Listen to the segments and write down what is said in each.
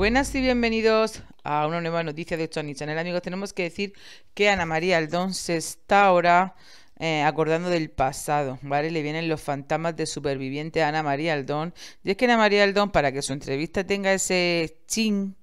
Buenas y bienvenidos a una nueva noticia de Tony Channel. Amigos, tenemos que decir que Ana María Aldón se está ahora eh, acordando del pasado, ¿vale? Le vienen los fantasmas de superviviente a Ana María Aldón. Y es que Ana María Aldón, para que su entrevista tenga ese ching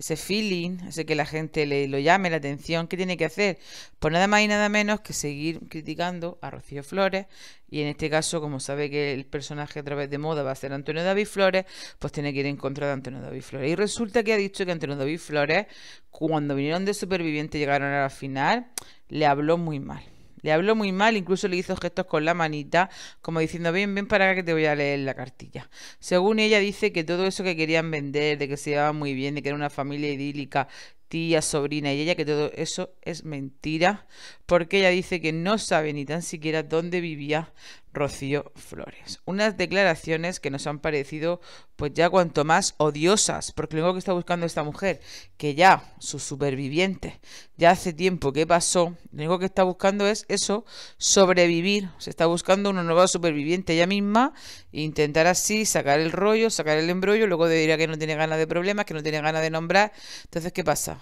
ese feeling, ese que la gente le lo llame la atención, ¿qué tiene que hacer? Pues nada más y nada menos que seguir criticando a Rocío Flores y en este caso, como sabe que el personaje a través de moda va a ser Antonio David Flores, pues tiene que ir en contra de Antonio David Flores. Y resulta que ha dicho que Antonio David Flores, cuando vinieron de Superviviente y llegaron a la final, le habló muy mal. Le habló muy mal, incluso le hizo gestos con la manita, como diciendo, ven, ven para acá que te voy a leer la cartilla. Según ella dice que todo eso que querían vender, de que se llevaban muy bien, de que era una familia idílica tía, sobrina y ella, que todo eso es mentira, porque ella dice que no sabe ni tan siquiera dónde vivía Rocío Flores. Unas declaraciones que nos han parecido pues ya cuanto más odiosas, porque lo único que está buscando esta mujer, que ya su superviviente ya hace tiempo que pasó, lo único que está buscando es eso, sobrevivir, se está buscando una nueva superviviente ella misma, e intentar así sacar el rollo, sacar el embrollo, luego de dirá que no tiene ganas de problemas, que no tiene ganas de nombrar, entonces ¿qué pasa?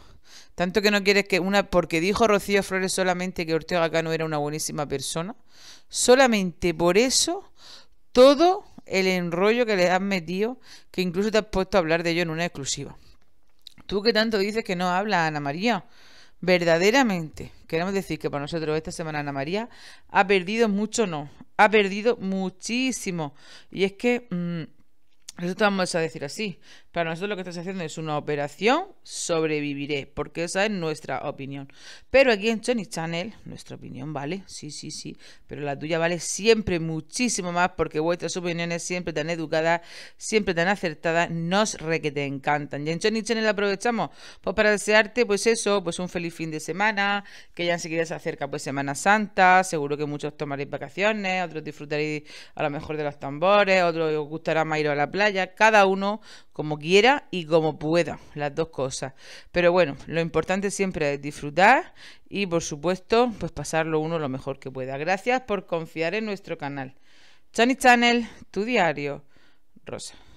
Tanto que no quieres que una... Porque dijo Rocío Flores solamente que Ortega Cano era una buenísima persona. Solamente por eso todo el enrollo que le has metido, que incluso te has puesto a hablar de ello en una exclusiva. Tú que tanto dices que no habla Ana María. Verdaderamente, queremos decir que para nosotros esta semana Ana María ha perdido mucho, no, ha perdido muchísimo. Y es que... Mm, nosotros vamos a decir así. Para nosotros lo que estás haciendo es una operación, sobreviviré, porque esa es nuestra opinión. Pero aquí en Chony Channel, nuestra opinión vale, sí, sí, sí, pero la tuya vale siempre muchísimo más porque vuestras opiniones siempre tan educadas, siempre tan acertadas, nos re que te encantan. Y en Chony Channel aprovechamos pues para desearte pues eso, pues un feliz fin de semana, que ya enseguida se acerca pues Semana Santa, seguro que muchos tomaréis vacaciones, otros disfrutaréis a lo mejor de los tambores, otros os gustará más ir a la playa ya cada uno como quiera y como pueda, las dos cosas. Pero bueno, lo importante siempre es disfrutar y por supuesto, pues pasarlo uno lo mejor que pueda. Gracias por confiar en nuestro canal. Chani Channel, tu diario, Rosa.